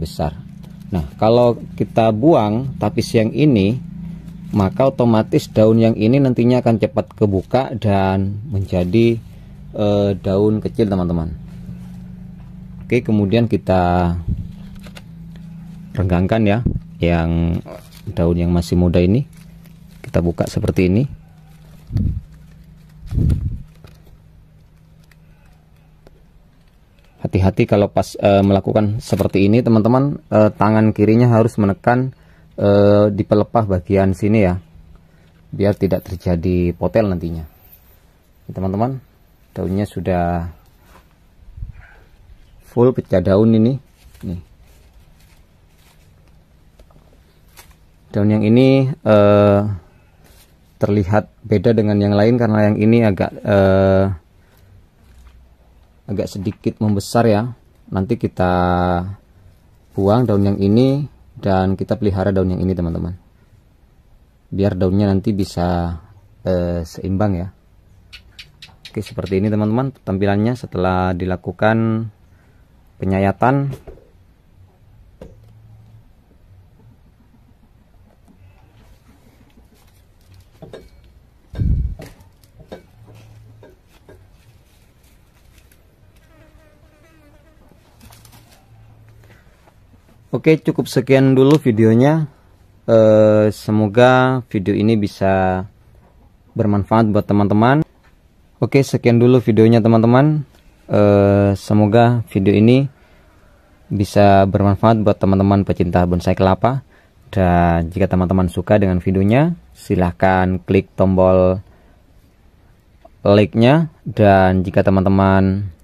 besar. Nah, kalau kita buang tapis yang ini, maka otomatis daun yang ini nantinya akan cepat kebuka dan menjadi e, daun kecil, teman-teman. Oke, kemudian kita renggangkan ya yang daun yang masih muda ini. Kita buka seperti ini. hati-hati kalau pas e, melakukan seperti ini teman-teman e, tangan kirinya harus menekan e, di pelepah bagian sini ya biar tidak terjadi potel nantinya teman-teman daunnya sudah full pecah daun ini nih daun yang ini e, terlihat beda dengan yang lain karena yang ini agak e, agak sedikit membesar ya nanti kita buang daun yang ini dan kita pelihara daun yang ini teman-teman biar daunnya nanti bisa eh, seimbang ya Oke seperti ini teman-teman tampilannya setelah dilakukan penyayatan Oke cukup sekian dulu videonya eh, Semoga video ini bisa bermanfaat buat teman-teman Oke sekian dulu videonya teman-teman eh, Semoga video ini bisa bermanfaat buat teman-teman pecinta bonsai kelapa Dan jika teman-teman suka dengan videonya Silahkan klik tombol like-nya Dan jika teman-teman